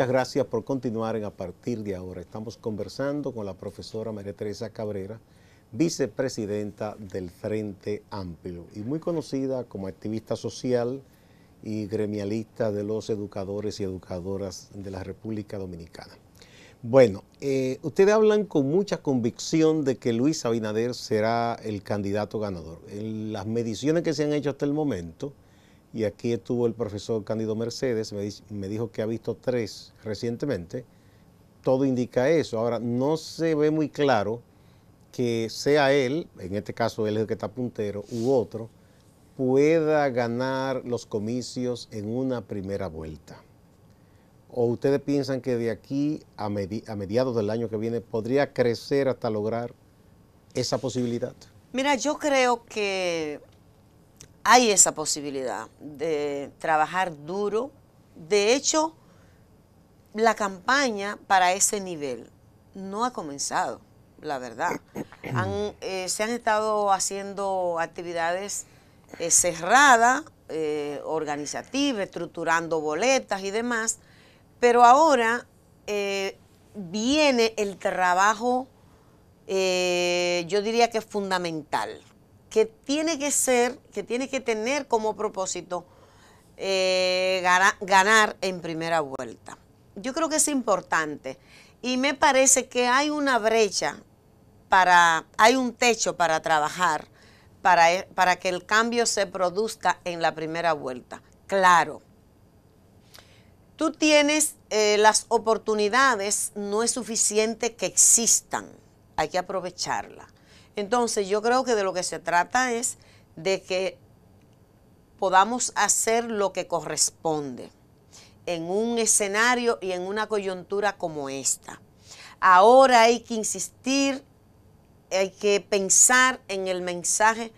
Muchas gracias por continuar a partir de ahora. Estamos conversando con la profesora María Teresa Cabrera, vicepresidenta del Frente Amplio y muy conocida como activista social y gremialista de los educadores y educadoras de la República Dominicana. Bueno, eh, ustedes hablan con mucha convicción de que Luis Abinader será el candidato ganador. En las mediciones que se han hecho hasta el momento, y aquí estuvo el profesor Cándido Mercedes, me, dijo que ha visto tres recientemente, todo indica eso. Ahora, no se ve muy claro que sea él, en este caso él es el que está puntero, u otro, pueda ganar los comicios en una primera vuelta. ¿O ustedes piensan que de aquí a, a mediados del año que viene podría crecer hasta lograr esa posibilidad? Mira, yo creo que hay esa posibilidad de trabajar duro. De hecho, la campaña para ese nivel no ha comenzado, la verdad. Eh, se han estado haciendo actividades eh, cerradas, eh, organizativas, estructurando boletas y demás, pero ahora viene el trabajo, yo diría que es fundamental que tiene que ser, que tiene que tener como propósito eh, ganar en primera vuelta. Yo creo que es importante y me parece que hay una brecha para, hay un techo para trabajar para, eh, que el cambio se produzca en la primera vuelta. Claro, tú tienes eh, las oportunidades, no es suficiente que existan, hay que aprovecharlas entonces yo creo que de lo que se trata es de que podamos hacer lo que corresponde en un escenario y en una coyuntura como esta. Ahora hay que insistir, hay que pensar en el mensaje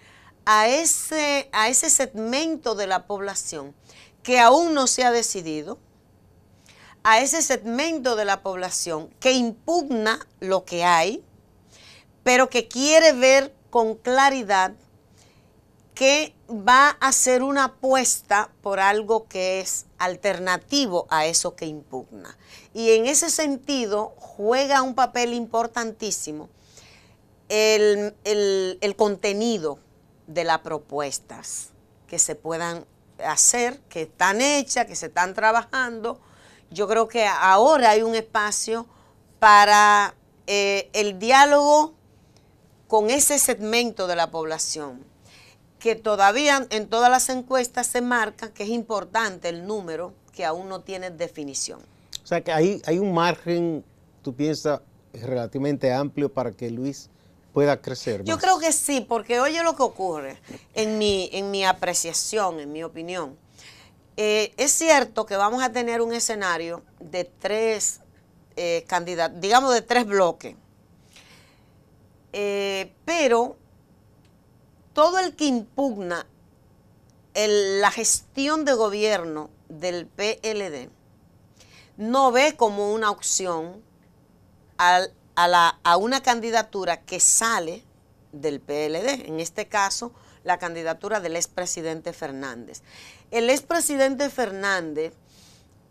a ese, a ese segmento de la población que aún no se ha decidido, a ese segmento de la población que impugna lo que hay, pero que quiere ver con claridad que va a ser una apuesta por algo que es alternativo a eso que impugna. Y en ese sentido juega un papel importantísimo el, contenido de las propuestas que se puedan hacer, que están hechas, que se están trabajando. Yo creo que ahora hay un espacio para eh, el diálogo con ese segmento de la población, que todavía en todas las encuestas se marca que es importante el número que aún no tiene definición. O sea que hay, hay un margen, tú piensas, relativamente amplio para que Luis pueda crecer. Yo creo que sí, porque oye lo que ocurre, en mi, en mi apreciación, en mi opinión. Eh, es cierto que vamos a tener un escenario de tres eh, candidatos, digamos de tres bloques. Eh, pero todo el que impugna la gestión de gobierno del PLD no ve como una opción a, una candidatura que sale del PLD, en este caso la candidatura del expresidente Fernández. El expresidente Fernández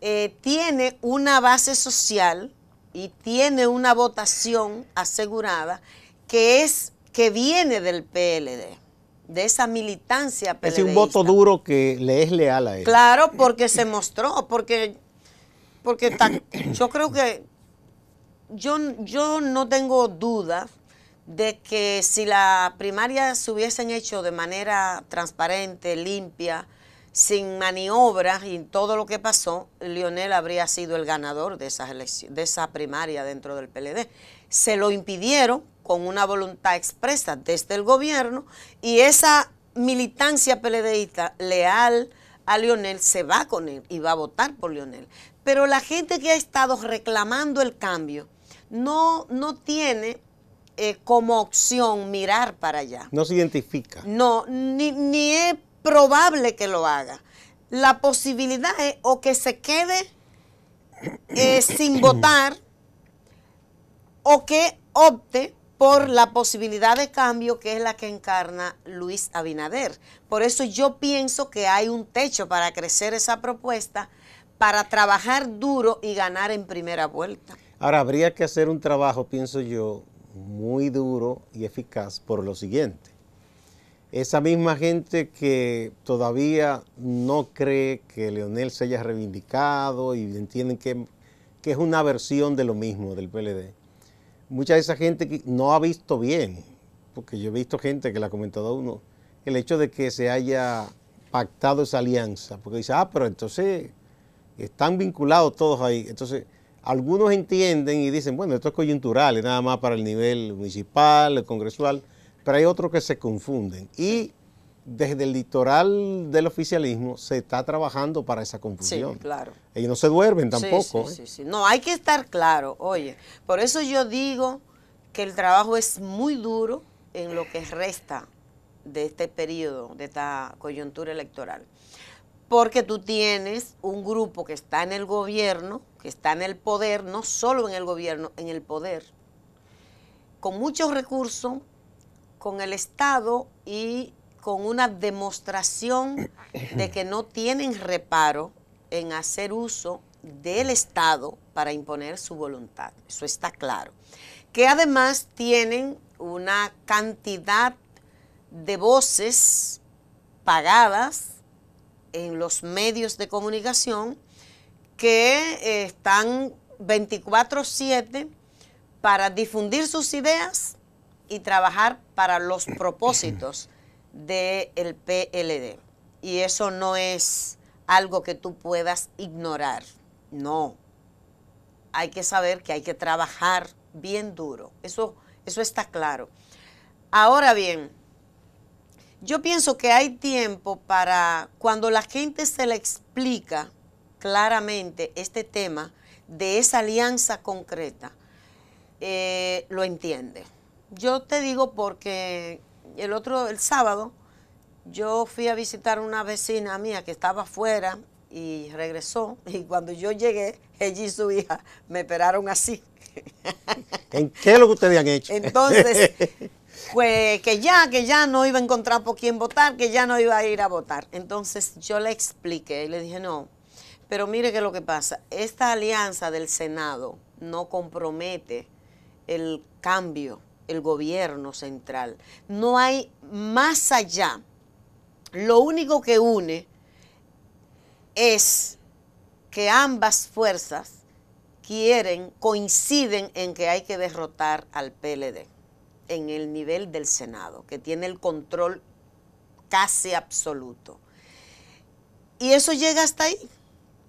eh, tiene una base social y tiene una votación asegurada que es que viene del PLD, de esa militancia PLD. Es un voto duro que le es leal a él. Claro, porque se mostró, porque, porque yo creo que yo, yo no tengo duda de que si la primaria se hubiesen hecho de manera transparente, limpia, sin maniobras y todo lo que pasó, Lionel habría sido el ganador de, esas de esa primaria dentro del PLD. Se lo impidieron con una voluntad expresa desde el gobierno y esa militancia peledeísta leal a Lionel se va con él y va a votar por Lionel. Pero la gente que ha estado reclamando el cambio no, no tiene eh, como opción mirar para allá. No se identifica. No, ni, es probable que lo haga. La posibilidad es o que se quede eh, sin votar o que opte por la posibilidad de cambio que es la que encarna Luis Abinader. Por eso yo pienso que hay un techo para crecer esa propuesta, para trabajar duro y ganar en primera vuelta. Ahora, habría que hacer un trabajo, pienso yo, muy duro y eficaz por lo siguiente. Esa misma gente que todavía no cree que Leonel se haya reivindicado y entienden que, que es una versión de lo mismo del PLD mucha de esa gente que no ha visto bien, porque yo he visto gente que la ha comentado uno, el hecho de que se haya pactado esa alianza, porque dice, ah, pero entonces están vinculados todos ahí. Entonces, algunos entienden y dicen, bueno, esto es coyuntural, es nada más para el nivel municipal, el congresual, pero hay otros que se confunden. Y desde el litoral del oficialismo se está trabajando para esa conclusión Sí, claro. Ellos no se duermen tampoco. ¿eh? Sí, sí, No, hay que estar claro. Oye, por eso yo digo que el trabajo es muy duro en lo que resta de este periodo, de esta coyuntura electoral. Porque tú tienes un grupo que está en el gobierno, que está en el poder, no solo en el gobierno, en el poder, con muchos recursos, con el Estado y con una demostración de que no tienen reparo en hacer uso del Estado para imponer su voluntad. Eso está claro. Que además tienen una cantidad de voces pagadas en los medios de comunicación que eh, están 24/7 para difundir sus ideas y trabajar para los propósitos del PLD. Y eso no es algo que tú puedas ignorar. No. Hay que saber que hay que trabajar bien duro. Eso, eso está claro. Ahora bien, yo pienso que hay tiempo para cuando la gente se le explica claramente este tema de esa alianza concreta, eh, lo entiende. Yo te digo porque el otro, el sábado, yo fui a visitar una vecina mía que estaba afuera y regresó. Y cuando yo llegué, ella y su hija me esperaron así. ¿En qué es lo que ustedes habían hecho? Entonces, pues que ya, que ya no iba a encontrar por quién votar, que ya no iba a ir a votar. Entonces yo le expliqué y le dije, no, pero mire qué es lo que pasa, esta alianza del Senado no compromete el cambio el gobierno central. No hay más allá. Lo único que une es que ambas fuerzas quieren, coinciden en que hay que derrotar al PLD en el nivel del Senado, que tiene el control casi absoluto. Y eso llega hasta ahí.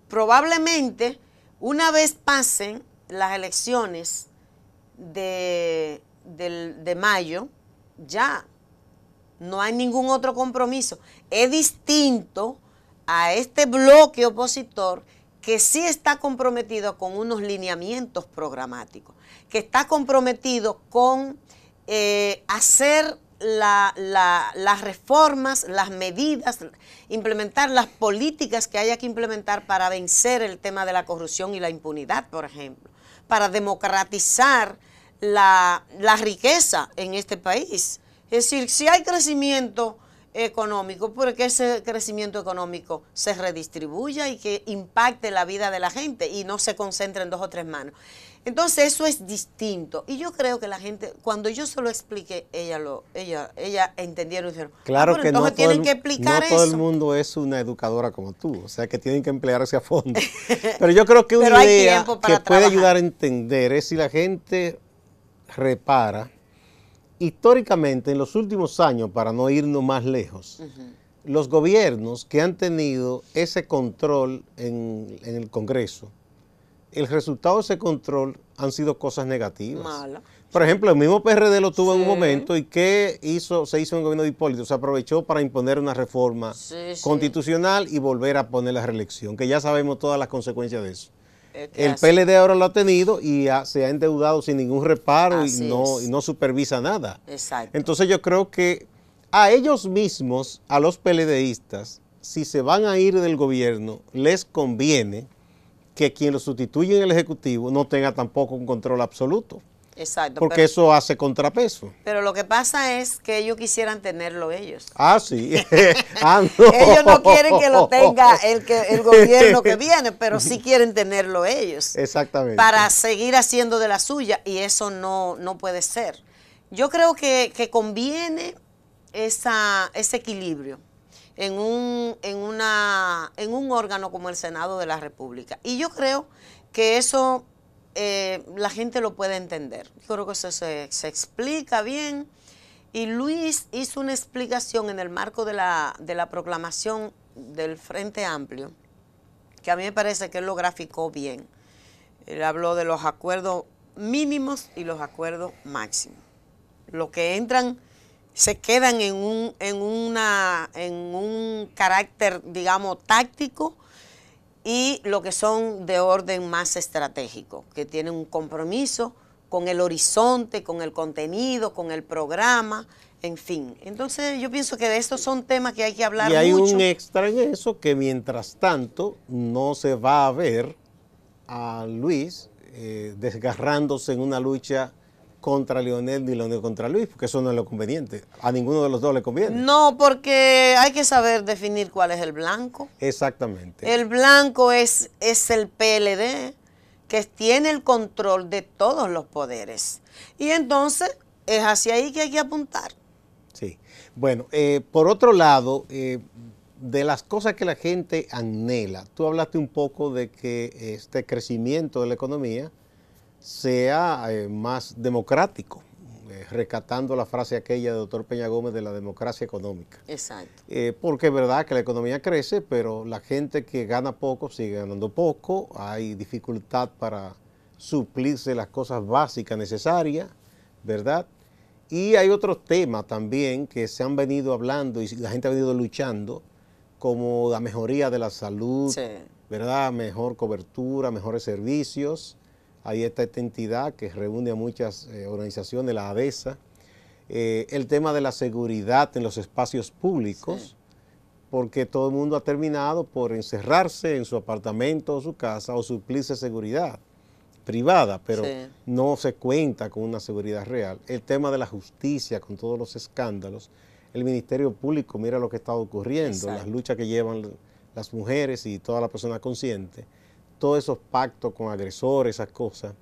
Probablemente, una vez pasen las elecciones de del, de mayo, ya no hay ningún otro compromiso. Es distinto a este bloque opositor que sí está comprometido con unos lineamientos programáticos, que está comprometido con eh, hacer las reformas, las medidas, implementar las políticas que haya que implementar para vencer el tema de la corrupción y la impunidad, por ejemplo, para democratizar la, riqueza en este país. Es decir, si hay crecimiento económico, porque ese crecimiento económico se redistribuya y que impacte la vida de la gente y no se concentre en dos o tres manos. Entonces eso es distinto. Y yo creo que la gente, cuando yo se lo expliqué, ella lo, ella, ella entendieron y dijeron, ah, claro que no tienen que explicar no todo el mundo es una educadora como tú, o sea que tienen que emplearse a fondo. Pero yo creo que una idea que puede ayudar a entender es si la gente repara, históricamente en los últimos años, para no irnos más lejos, los gobiernos que han tenido ese control en, el Congreso, el resultado de ese control han sido cosas negativas. Por ejemplo, el mismo PRD lo tuvo en un momento y ¿qué hizo? Se hizo un gobierno de Hipólito. Se aprovechó para imponer una reforma constitucional y volver a poner la reelección, que ya sabemos todas las consecuencias de eso. Eh, el PLD ahora lo ha tenido y se ha endeudado sin ningún reparo y no, supervisa nada. Exacto. Entonces yo creo que a ellos mismos, a los PLDistas, si se van a ir del gobierno, les conviene que quien lo sustituye en el Ejecutivo no tenga tampoco un control absoluto. Exacto. Porque eso hace contrapeso. Pero lo que pasa es que ellos quisieran tenerlo ellos. Ah, sí. Ah, ellos no quieren que lo tenga el, que, el gobierno que viene, pero sí quieren tenerlo ellos. Exactamente. Para seguir haciendo de la suya y eso no, no puede ser. Yo creo que, conviene esa, ese equilibrio en un, en, una, en un órgano como el Senado de la República. Y yo creo que eso eh, la gente lo puede entender. Yo creo que eso se, explica bien. Y Luis hizo una explicación en el marco de la, de la proclamación del Frente Amplio, que a mí me parece que él lo graficó bien. Él habló de los acuerdos mínimos y los acuerdos máximos. Los que entran se quedan en un, en una, en un carácter, digamos, táctico y lo que son de orden más estratégico, que tienen un compromiso con el horizonte, con el contenido, con el programa, en fin. Entonces yo pienso que de estos son temas que hay que hablar. Y hay un extra en eso que mientras tanto no se va a ver a Luis eh, desgarrándose en una lucha contra Lionel ni Leonel contra Luis, porque eso no es lo conveniente. A ninguno de los dos le conviene. No, porque hay que saber definir cuál es el blanco. Exactamente. El blanco es, es el PLD, que tiene el control de todos los poderes. Y entonces es hacia ahí que hay que apuntar. Sí. Bueno, eh, por otro lado, eh, de las cosas que la gente anhela, tú hablaste un poco de que este crecimiento de la economía sea eh, más democrático, eh, rescatando la frase aquella del doctor Peña Gómez de la democracia económica. Exacto. Eh, porque es verdad que la economía crece, pero la gente que gana poco sigue ganando poco, hay dificultad para suplirse las cosas básicas necesarias, ¿verdad? Y hay otros temas también que se han venido hablando y la gente ha venido luchando, como la mejoría de la salud, ¿verdad? Mejor cobertura, mejores servicios, hay esta entidad que reúne a muchas eh, organizaciones, la ADESA. Eh, el tema de la seguridad en los espacios públicos, porque todo el mundo ha terminado por encerrarse en su apartamento o su casa o suplirse seguridad privada, pero no se cuenta con una seguridad real. El tema de la justicia con todos los escándalos. El Ministerio Público, mira lo que está ocurriendo, las luchas que llevan las mujeres y toda la persona consciente todos esos pactos con agresores, esas cosas,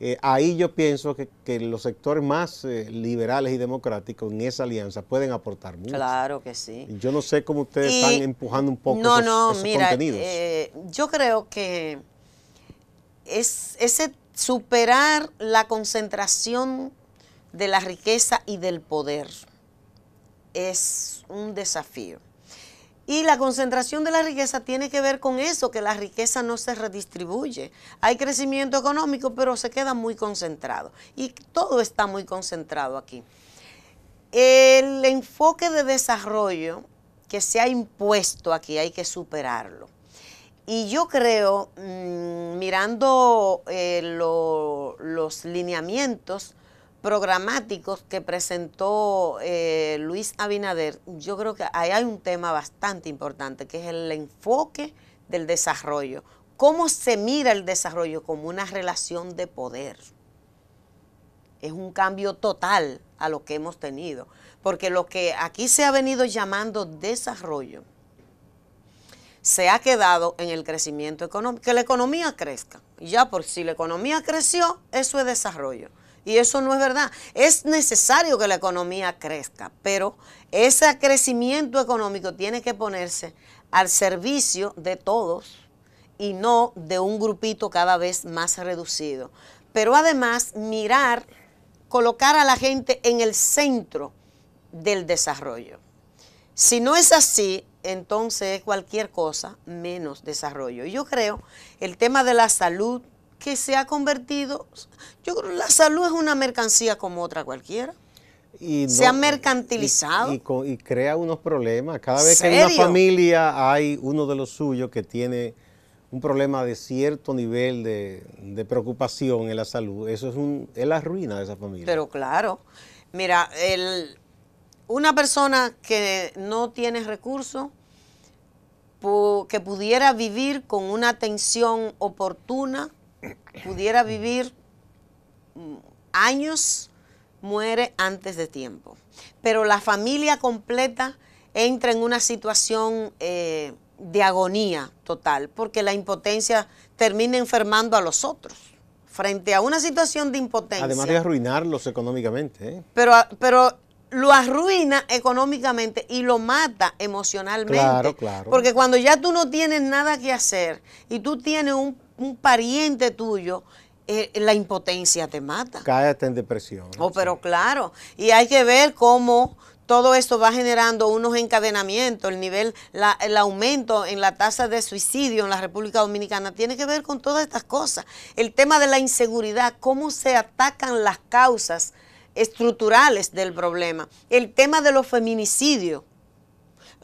eh, ahí yo pienso que, los sectores más eh, liberales y democráticos en esa alianza pueden aportar mucho. Claro que sí. Yo no sé cómo ustedes están empujando un poco no, esos, no, mira, contenidos. Eh, yo creo que es ese superar la concentración de la riqueza y del poder es un desafío. Y la concentración de la riqueza tiene que ver con eso, que la riqueza no se redistribuye. Hay crecimiento económico, pero se queda muy concentrado. Y todo está muy concentrado aquí. El enfoque de desarrollo que se ha impuesto aquí hay que superarlo. Y yo creo, mm, mirando eh, los lineamientos programáticos que presentó eh, Luis Abinader, yo creo que ahí hay un tema bastante importante, que es el enfoque del desarrollo. ¿Cómo se mira el desarrollo como una relación de poder? Es un cambio total a lo que hemos tenido, porque lo que aquí se ha venido llamando desarrollo se ha quedado en el crecimiento económico, que la economía crezca. Ya por si la economía creció, eso es desarrollo. Y eso no es verdad. Es necesario que la economía crezca, pero ese crecimiento económico tiene que ponerse al servicio de todos y no de un grupito cada vez más reducido. Pero además mirar, colocar a la gente en el centro del desarrollo. Si no es así, entonces es cualquier cosa menos desarrollo. yo creo el tema de la salud, que se ha convertido, yo creo que la salud es una mercancía como otra cualquiera. se ha mercantilizado. Y, crea unos problemas. Cada vez que en una familia hay uno de los suyos que tiene un problema de cierto nivel de, preocupación en la salud. Eso es, un, es la ruina de esa familia. Pero claro, mira, una persona que no tiene recursos, que pudiera vivir con una atención oportuna, pudiera vivir mm, años, muere antes de tiempo. Pero la familia completa entra en una situación eh, de agonía total, porque la impotencia termina enfermando a los otros. Frente a una situación de impotencia. Además de arruinarlos económicamente. ¿eh? Pero, pero lo arruina económicamente y lo mata emocionalmente. Claro, claro. Porque cuando ya tú no tienes nada que hacer y tú tienes un, un pariente tuyo, eh, la impotencia te mata. Cállate en depresión. Oh, pero claro, y hay que ver cómo todo esto va generando unos encadenamientos, el nivel, el aumento en la tasa de suicidio en la República Dominicana tiene que ver con todas estas cosas. El tema de la inseguridad, cómo se atacan las causas estructurales del problema. El tema de los feminicidios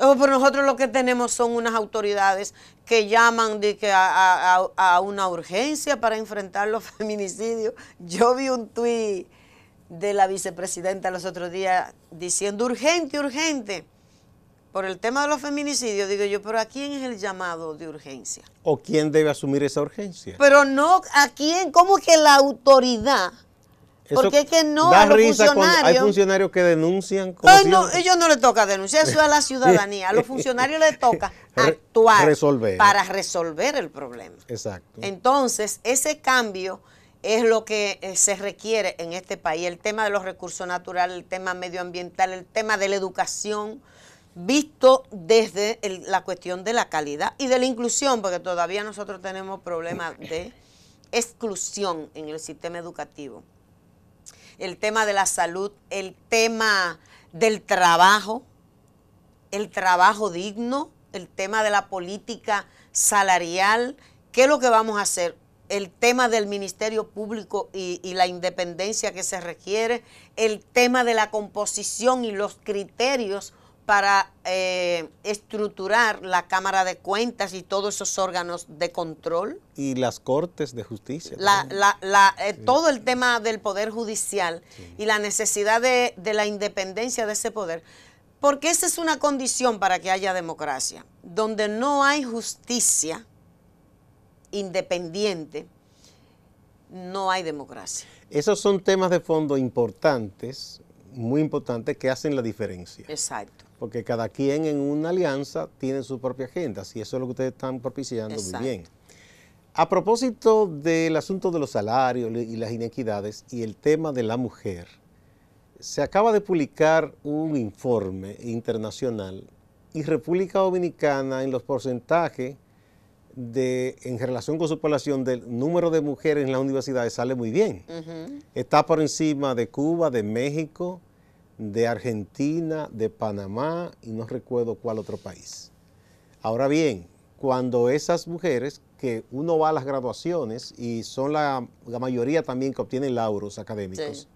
Oh, pero nosotros lo que tenemos son unas autoridades que llaman de que a, a, una urgencia para enfrentar los feminicidios. Yo vi un tuit de la vicepresidenta los otros días diciendo urgente, urgente. Por el tema de los feminicidios, digo yo, pero ¿a quién es el llamado de urgencia? ¿O quién debe asumir esa urgencia? Pero no, ¿a quién? ¿Cómo que la autoridad porque es que no funcionarios, hay funcionarios que denuncian. cosas. no, ellos no le toca denunciar, eso es a la ciudadanía. A los funcionarios les toca actuar para resolver el problema. Exacto. Entonces, ese cambio es lo que eh, se requiere en este país. El tema de los recursos naturales, el tema medioambiental, el tema de la educación, visto desde la cuestión de la calidad y de la inclusión, porque todavía nosotros tenemos problemas de exclusión en el sistema educativo el tema de la salud, el tema del trabajo, el trabajo digno, el tema de la política salarial. ¿Qué es lo que vamos a hacer? El tema del Ministerio Público y, la independencia que se requiere, el tema de la composición y los criterios para eh, estructurar la Cámara de Cuentas y todos esos órganos de control. Y las Cortes de Justicia. Eh, todo el tema del Poder Judicial y la necesidad de, la independencia de ese poder. Porque esa es una condición para que haya democracia. Donde no hay justicia independiente, no hay democracia. Esos son temas de fondo importantes, muy importantes, que hacen la diferencia. Exacto porque cada quien en una alianza tiene su propia agenda, si eso es lo que ustedes están propiciando, muy bien. A propósito del asunto de los salarios y las inequidades y el tema de la mujer, se acaba de publicar un informe internacional y República Dominicana en los porcentajes de, en relación con su población del número de mujeres en las universidades sale muy bien. Está por encima de Cuba, de México, de Argentina, de Panamá y no recuerdo cuál otro país. Ahora bien, cuando esas mujeres, que uno va a las graduaciones y son la, mayoría también que obtienen lauros académicos,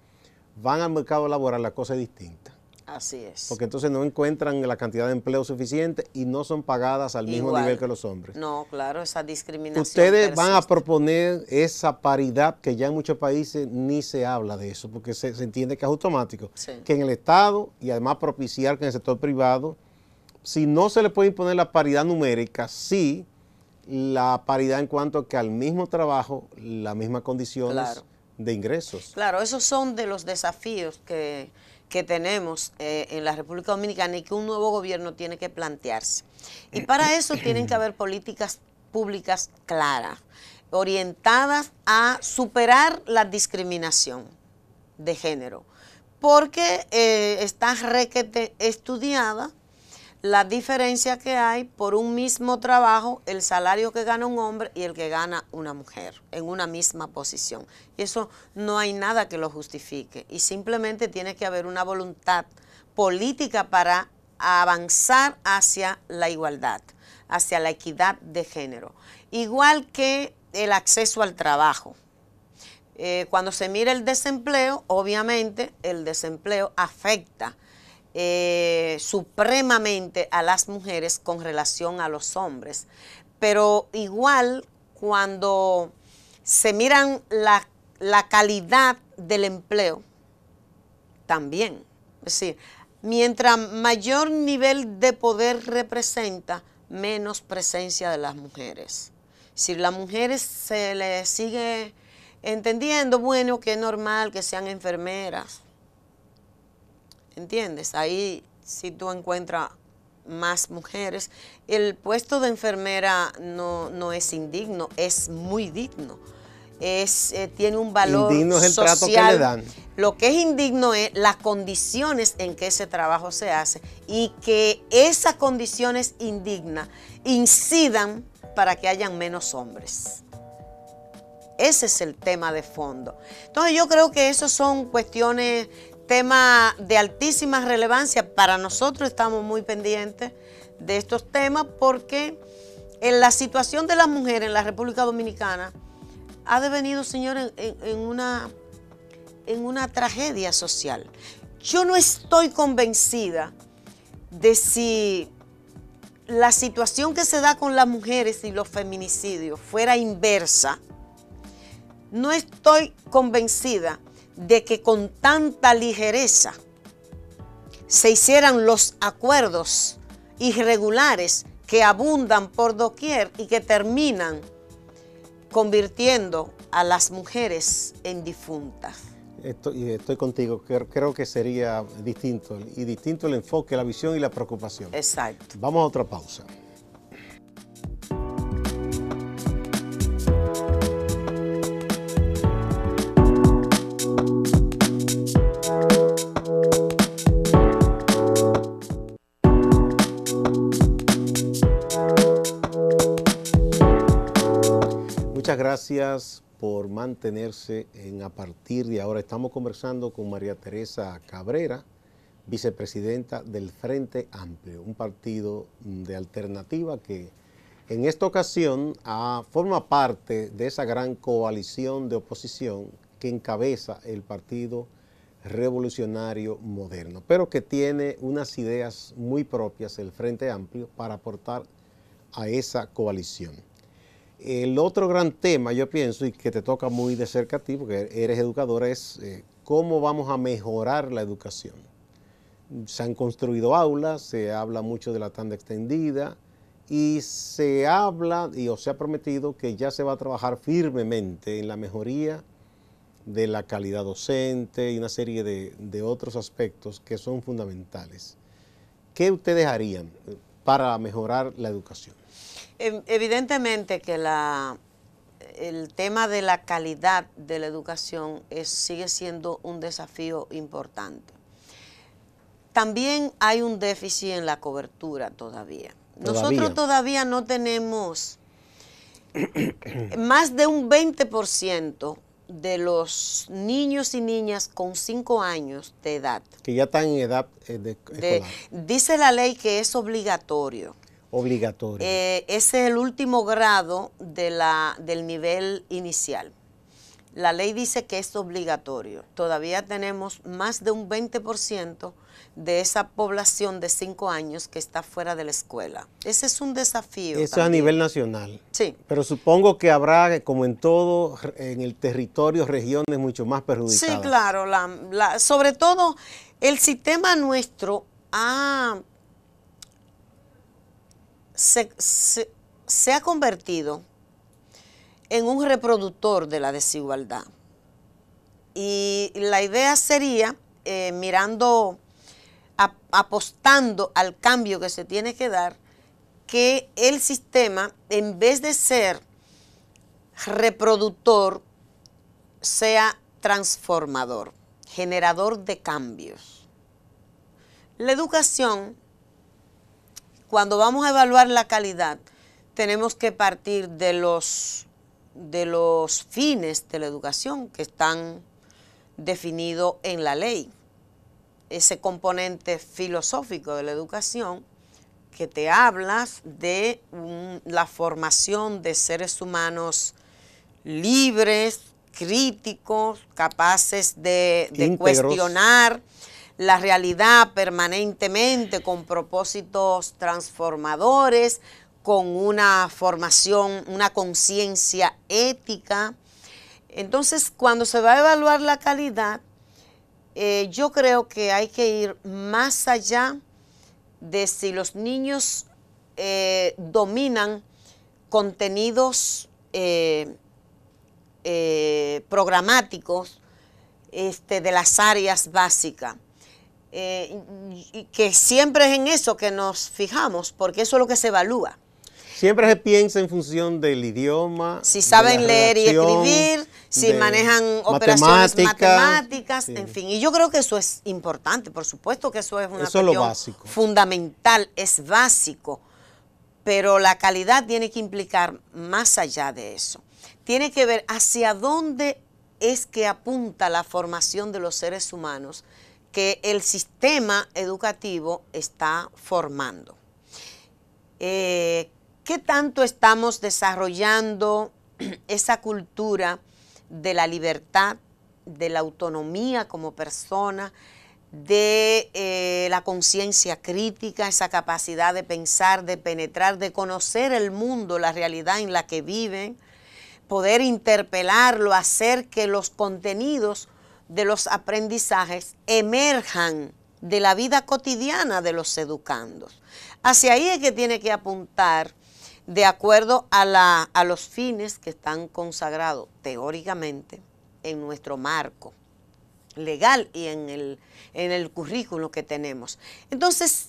van al mercado laboral, la cosa es distinta. Así es. Porque entonces no encuentran la cantidad de empleo suficiente y no son pagadas al mismo nivel que los hombres. No, claro, esa discriminación. Ustedes van a proponer esa paridad que ya en muchos países ni se habla de eso, porque se, entiende que es automático. Que en el Estado y además propiciar que en el sector privado, si no se le puede imponer la paridad numérica, sí la paridad en cuanto que al mismo trabajo, las mismas condiciones de ingresos. Claro, esos son de los desafíos que que tenemos eh, en la República Dominicana y que un nuevo gobierno tiene que plantearse. Y eh, para eh, eso tienen que haber políticas públicas claras, orientadas a superar la discriminación de género, porque está requete estudiada la diferencia que hay por un mismo trabajo, el salario que gana un hombre y el que gana una mujer en una misma posición. Y eso no hay nada que lo justifique y simplemente tiene que haber una voluntad política para avanzar hacia la igualdad, hacia la equidad de género. Igual que el acceso al trabajo. Eh, cuando se mira el desempleo, obviamente el desempleo afecta eh, supremamente a las mujeres con relación a los hombres. Pero igual cuando se miran la, calidad del empleo, también. Es decir, mientras mayor nivel de poder representa, menos presencia de las mujeres. Si las mujeres se les sigue entendiendo, bueno, que es normal que sean enfermeras, ¿entiendes? Ahí si tú encuentras más mujeres. El puesto de enfermera no, es indigno, es muy digno. Es, eh, tiene un valor Indigno es el trato que le dan. Lo que es indigno es las condiciones en que ese trabajo se hace y que esas condiciones indignas incidan para que hayan menos hombres. Ese es el tema de fondo. Entonces yo creo que esas son cuestiones tema de altísima relevancia para nosotros, estamos muy pendientes de estos temas porque en la situación de las mujeres en la República Dominicana ha devenido, señores, en, en, una, en una tragedia social. Yo no estoy convencida de si la situación que se da con las mujeres y los feminicidios fuera inversa, no estoy convencida de que con tanta ligereza se hicieran los acuerdos irregulares que abundan por doquier y que terminan convirtiendo a las mujeres en difuntas. Estoy, estoy contigo, creo, creo, que sería distinto, y distinto el enfoque, la visión y la preocupación. Exacto. Vamos a otra pausa. Muchas gracias por mantenerse en A partir de ahora. Estamos conversando con María Teresa Cabrera, vicepresidenta del Frente Amplio, un partido de alternativa que en esta ocasión ah, forma parte de esa gran coalición de oposición que encabeza el Partido Revolucionario Moderno, pero que tiene unas ideas muy propias el Frente Amplio para aportar a esa coalición. El otro gran tema, yo pienso, y que te toca muy de cerca a ti, porque eres educador, es eh, cómo vamos a mejorar la educación. Se han construido aulas, se habla mucho de la tanda extendida y se habla y o se ha prometido que ya se va a trabajar firmemente en la mejoría de la calidad docente y una serie de otros aspectos que son fundamentales. ¿Qué ustedes harían para mejorar la educación? Em, evidentemente que la, el tema de la calidad de la educación sigue siendo un desafío importante. También hay un déficit en la cobertura todavía. Nosotros todavía no tenemos más de un 20% de los niños y niñas con 5 años de edad. Que ya están en edad eh, dice la ley que es obligatorio obligatorio. Eh, ese es el último grado de la, del nivel inicial. La ley dice que es obligatorio. Todavía tenemos más de un 20% de esa población de 5 años que está fuera de la escuela. Ese es un desafío. Eso a nivel nacional. Sí. Pero supongo que habrá, como en todo, en el territorio, regiones mucho más perjudicadas. Sí, claro. La, sobre todo, el sistema nuestro ha se, ha convertido en un reproductor de la desigualdad. Y la idea sería, eh, mirando, apostando al cambio que se tiene que dar, que el sistema, en vez de ser reproductor, sea transformador, generador de cambios. La educación cuando vamos a evaluar la calidad, tenemos que partir de los, de los fines de la educación que están definidos en la ley. Ese componente filosófico de la educación que te hablas de la formación de seres humanos libres, críticos, capaces de cuestionar, la realidad permanentemente con propósitos transformadores, con una formación, una conciencia ética. Entonces, cuando se va a evaluar la calidad, eh, yo creo que hay que ir más allá de si los niños eh, dominan contenidos eh, programáticos este, de las áreas básicas. Eh, que siempre es en eso que nos fijamos, porque eso es lo que se evalúa. Siempre se piensa en función del idioma. Si saben leer y escribir, si manejan operaciones matemáticas, en fin. Y yo creo que eso es importante, por supuesto que eso es una eso fundamental, es básico. Pero la calidad tiene que implicar más allá de eso. Tiene que ver hacia dónde es que apunta la formación de los seres humanos que el sistema educativo está formando. Eh, ¿Qué tanto estamos desarrollando esa cultura de la libertad, de la autonomía como persona, de eh, la conciencia crítica, esa capacidad de pensar, de penetrar, de conocer el mundo, la realidad en la que viven, poder interpelarlo, hacer que los contenidos de los aprendizajes emerjan de la vida cotidiana de los educandos. Hacia ahí es que tiene que apuntar de acuerdo a, los fines que están consagrados teóricamente en nuestro marco legal y en el, en currículo que tenemos. Entonces,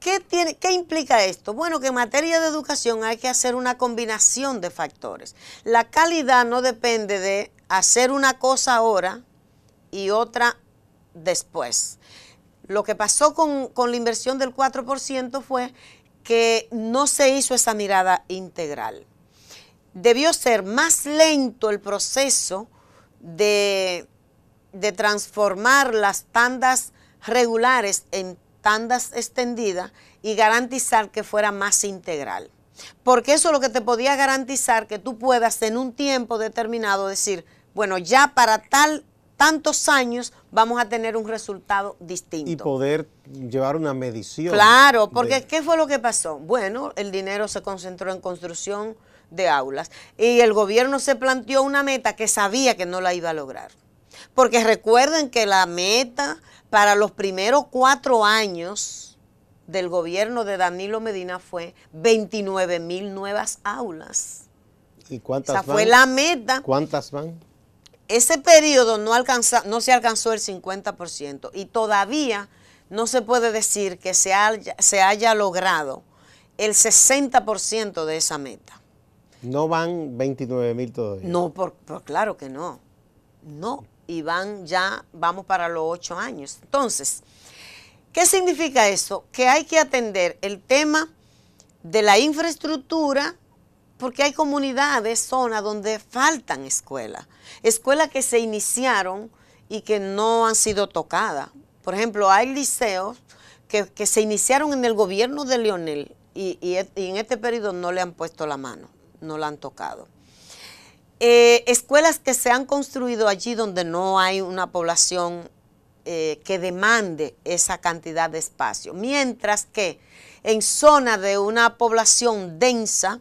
¿qué, tiene, ¿qué implica esto? Bueno, que en materia de educación hay que hacer una combinación de factores. La calidad no depende de hacer una cosa ahora y otra después. Lo que pasó con, la inversión del 4% fue que no se hizo esa mirada integral. Debió ser más lento el proceso de, de transformar las tandas regulares en tandas extendidas y garantizar que fuera más integral. Porque eso es lo que te podía garantizar que tú puedas en un tiempo determinado decir, bueno, ya para tal tantos años vamos a tener un resultado distinto. Y poder llevar una medición. Claro, porque ¿qué fue lo que pasó? Bueno, el dinero se concentró en construcción de aulas y el gobierno se planteó una meta que sabía que no la iba a lograr. Porque recuerden que la meta para los primeros cuatro años del gobierno de Danilo Medina fue 29 mil nuevas aulas. ¿Y cuántas Esa fue la meta. ¿Cuántas van? ese periodo no, se alcanzó el 50% y todavía no se puede decir que se haya, logrado el 60% de esa meta. No van 29 mil todavía. No, por, claro que no. No, y van ya, vamos para los ocho años. Entonces, ¿qué significa esto? Que hay que atender el tema de la infraestructura, porque hay comunidades, zonas donde faltan escuelas, escuelas que se iniciaron y que no han sido tocadas. Por ejemplo, hay liceos que, se iniciaron en el gobierno de Leonel e, y, en este periodo no le han puesto la mano, no la han tocado. Eh, escuelas que se han construido allí donde no hay una población eh, que demande esa cantidad de espacio. Mientras que en zonas de una población densa,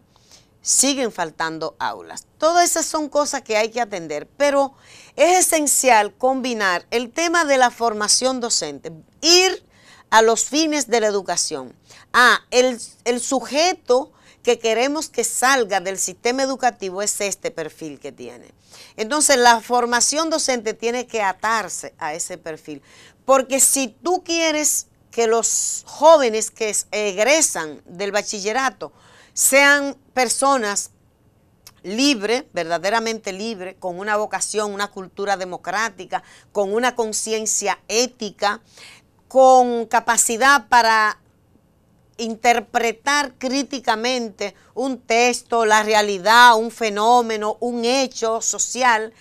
siguen faltando aulas. Todas esas son cosas que hay que atender, pero es esencial combinar el tema de la formación docente, ir a los fines de la educación, a ah, el, el sujeto que queremos que salga del sistema educativo es este perfil que tiene. Entonces la formación docente tiene que atarse a ese perfil, porque si tú quieres que los jóvenes que egresan del bachillerato sean personas libres, verdaderamente libres, con una vocación, una cultura democrática, con una conciencia ética, con capacidad para interpretar críticamente un texto, la realidad, un fenómeno, un hecho social,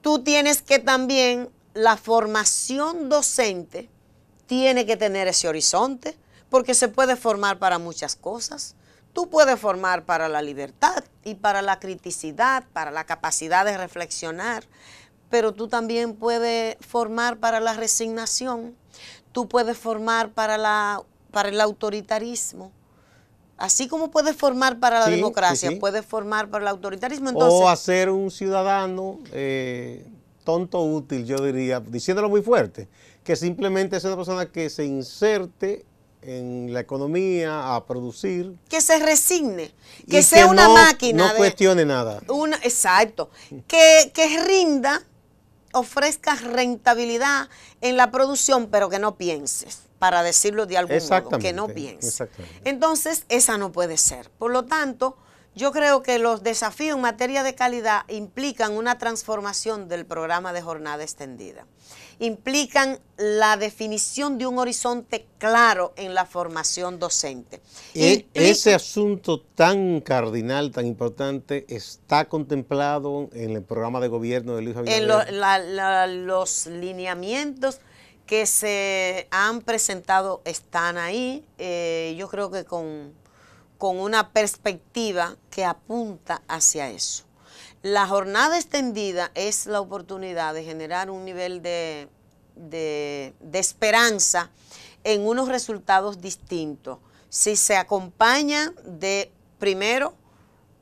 tú tienes que también, la formación docente tiene que tener ese horizonte, porque se puede formar para muchas cosas tú puedes formar para la libertad y para la criticidad, para la capacidad de reflexionar, pero tú también puedes formar para la resignación, tú puedes formar para, la, para el autoritarismo. Así como puedes formar para la democracia, puedes formar para el autoritarismo. o hacer un ciudadano eh, tonto útil, yo diría, diciéndolo muy fuerte, que simplemente es una persona que se inserte en la economía, a producir. Que se resigne, que sea una máquina. No cuestione nada. exacto. Que, que rinda, ofrezca rentabilidad en la producción, pero que no pienses, para decirlo de algún modo, que no pienses. Entonces, esa no puede ser. Por lo tanto, yo creo que los desafíos en materia de calidad implican una transformación del programa de jornada extendida implican la definición de un horizonte claro en la formación docente. E ese asunto tan cardinal, tan importante, está contemplado en el programa de gobierno de Luis Abinader. los lineamientos que se han presentado están ahí, eh, yo creo que con, con una perspectiva que apunta hacia eso. La jornada extendida es la oportunidad de generar un nivel de, esperanza en unos resultados distintos. Si se acompaña de, primero,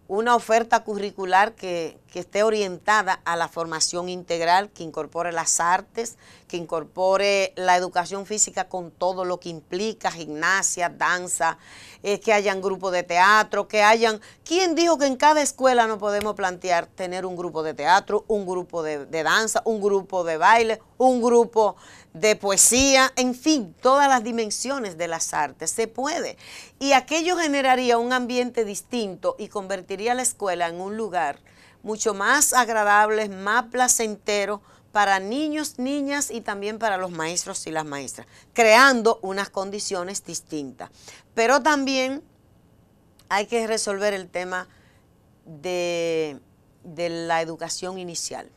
una oferta curricular que, que, esté orientada a la formación integral, que incorpore las artes, que incorpore la educación física con todo lo que implica, gimnasia, danza, eh, que hayan grupos de teatro, que hayan... ¿Quién dijo que en cada escuela no podemos plantear tener un grupo de teatro, un grupo de, danza, un grupo de baile, un grupo de poesía, en fin, todas las dimensiones de las artes, se puede. Y aquello generaría un ambiente distinto y convertiría la escuela en un lugar mucho más agradable, más placentero para niños, niñas y también para los maestros y las maestras, creando unas condiciones distintas. Pero también hay que resolver el tema de, la educación inicial.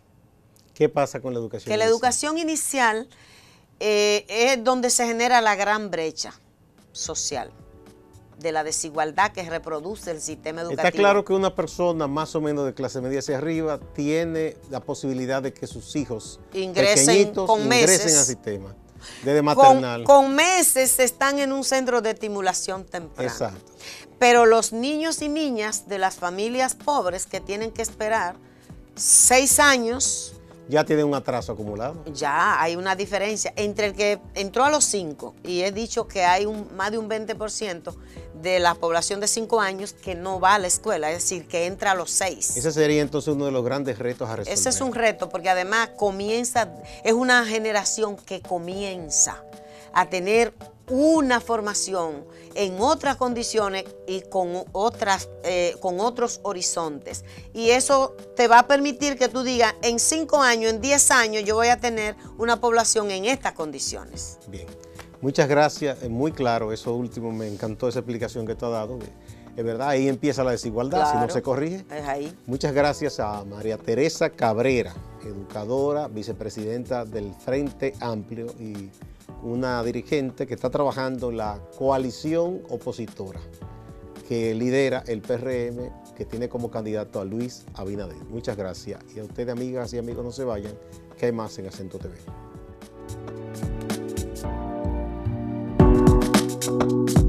¿Qué pasa con la educación inicial? Que la educación inicial eh, es donde se genera la gran brecha social de la desigualdad que reproduce el sistema educativo. Está claro que una persona más o menos de clase media hacia arriba tiene la posibilidad de que sus hijos ingresen, con ingresen al sistema. Desde maternal. Con, meses están en un centro de estimulación temprana. Exacto. Pero los niños y niñas de las familias pobres que tienen que esperar seis años. Ya tienen un atraso acumulado. Ya, hay una diferencia. Entre el que entró a los cinco, y he dicho que hay un, más de un 20%, de la población de 5 años que no va a la escuela, es decir, que entra a los 6. Ese sería entonces uno de los grandes retos a resolver. Ese es un reto, porque además comienza, es una generación que comienza a tener una formación en otras condiciones y con, otras, eh, con otros horizontes. Y eso te va a permitir que tú digas, en 5 años, en 10 años, yo voy a tener una población en estas condiciones. Bien. Muchas gracias, es muy claro eso último, me encantó esa explicación que te ha dado. Es verdad, ahí empieza la desigualdad, si no se corrige. Es ahí. Muchas gracias a María Teresa Cabrera, educadora, vicepresidenta del Frente Amplio y una dirigente que está trabajando la coalición opositora que lidera el PRM, que tiene como candidato a Luis Abinader. Muchas gracias. Y a ustedes, amigas y amigos, no se vayan, que hay más en Acento TV. you